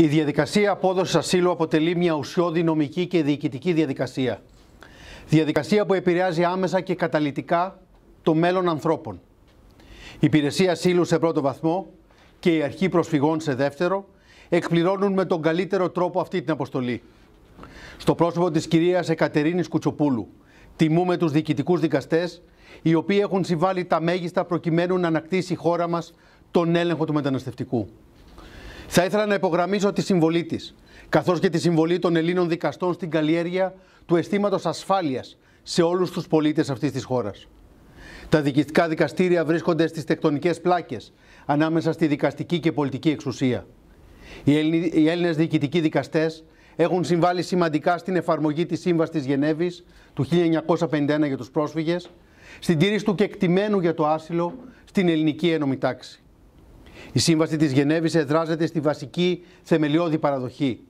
Η διαδικασία απόδοσης ασύλου αποτελεί μια ουσιώδη νομική και διοικητική διαδικασία. Διαδικασία που επηρεάζει άμεσα και καταλητικά το μέλλον ανθρώπων. Η υπηρεσία ασύλου σε πρώτο βαθμό και η αρχή προσφυγών σε δεύτερο εκπληρώνουν με τον καλύτερο τρόπο αυτή την αποστολή. Στο πρόσωπο της κυρίας Εκατερίνης Κουτσοπούλου τιμούμε τους διοικητικούς δικαστές οι οποίοι έχουν συμβάλει τα μέγιστα προκειμένου να ανακτήσει η χώρα μας τον έλεγχο του μεταναστευτικού. Θα ήθελα να υπογραμμίσω τη συμβολή της, καθώς και τη συμβολή των Ελλήνων δικαστών στην καλλιέργεια του αισθήματος ασφάλειας σε όλους τους πολίτες αυτής της χώρας. Τα διοικητικά δικαστήρια βρίσκονται στις τεκτονικές πλάκες ανάμεσα στη δικαστική και πολιτική εξουσία. Οι Έλληνες διοικητικοί δικαστές έχουν συμβάλει σημαντικά στην εφαρμογή της Σύμβασης της Γενέβης του 1951 για τους πρόσφυγες, στην τήρηση του κεκτημένου για το άσυλο στην ελληνική ένωμη τάξη. Η Σύμβαση της Γενέβης εδράζεται στη βασική θεμελιώδη παραδοχή.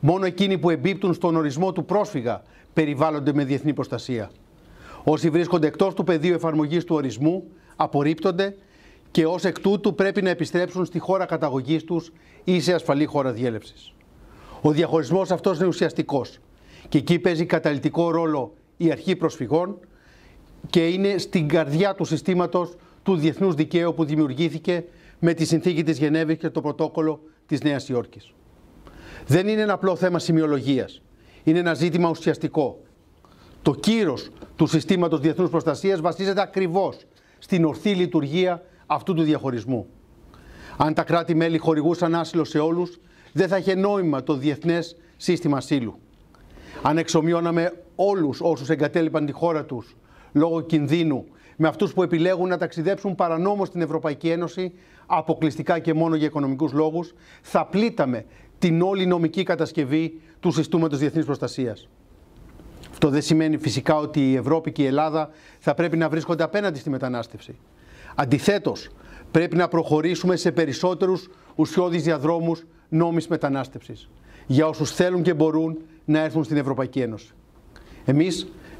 Μόνο εκείνοι που εμπίπτουν στον ορισμό του πρόσφυγα περιβάλλονται με διεθνή προστασία. Όσοι βρίσκονται εκτός του πεδίου εφαρμογής του ορισμού απορρίπτονται και ως εκ τούτου πρέπει να επιστρέψουν στη χώρα καταγωγής τους ή σε ασφαλή χώρα διέλευσης. Ο διαχωρισμός αυτός είναι ουσιαστικός και εκεί παίζει καταλητικό ρόλο η αρχή προσφυγών και είναι στην καρδιά του συστήματος του διεθνούς δικαίου που δημιουργήθηκε με τη συνθήκη της Γενέβης και το πρωτόκολλο της Νέας Υόρκης. Δεν είναι ένα απλό θέμα σημειολογίας. Είναι ένα ζήτημα ουσιαστικό. Το κύρος του συστήματος διεθνούς προστασίας βασίζεται ακριβώς στην ορθή λειτουργία αυτού του διαχωρισμού. Αν τα κράτη-μέλη χορηγούσαν άσυλο σε όλους, δεν θα είχε νόημα το διεθνές σύστημα ασύλου. Αν εξομοιώναμε όλους όσους εγκατέλειπαν τη χώρα τους λόγω κινδύνου με αυτούς που επιλέγουν να ταξιδέψουν παρανόμως στην Ευρωπαϊκή Ένωση αποκλειστικά και μόνο για οικονομικούς λόγους, θα πλήταμε την όλη νομική κατασκευή του συστήματος διεθνής προστασίας. Αυτό δεν σημαίνει φυσικά ότι η Ευρώπη και η Ελλάδα θα πρέπει να βρίσκονται απέναντι στη μετανάστευση. Αντιθέτως, πρέπει να προχωρήσουμε σε περισσότερους ουσιώδεις διαδρόμους νόμης μετανάστευσης για όσους θέλουν και μπορούν να έρθουν στην Ευρωπαϊκή Ένωση. Εμείς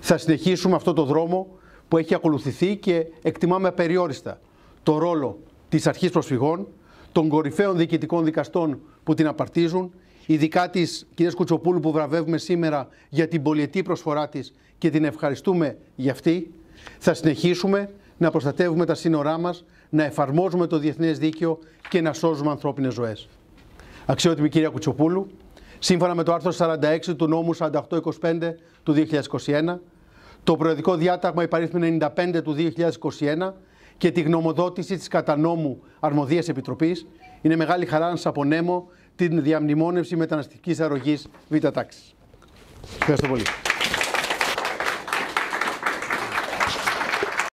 θα συνεχίσουμε αυτό το δρόμο που έχει ακολουθηθεί και εκτιμάμε απεριόριστα το ρόλο της αρχής προσφυγών, των κορυφαίων διοικητικών δικαστών που την απαρτίζουν, ειδικά της κυρίας Κουτσοπούλου που βραβεύουμε σήμερα για την πολιετή προσφορά της και την ευχαριστούμε για αυτή. Θα συνεχίσουμε να προστατεύουμε τα σύνορά μας, να εφαρμόζουμε το διεθνές δίκαιο και να σώζουμε ανθρώπινες ζωές. Αξιότιμη κυρία Κουτσοπούλου, σύμφωνα με το άρθρο 46 του νόμου 4825 του 2021, το Προεδρικό Διάταγμα υπαρίθμη 95 του 2021 και τη γνωμοδότηση της κατανόμου Αρμοδίας Επιτροπής, είναι μεγάλη χαρά να σας απονέμω την διαμνημόνευση μεταναστικής αρρωγής Β' τάξης. Ευχαριστώ πολύ.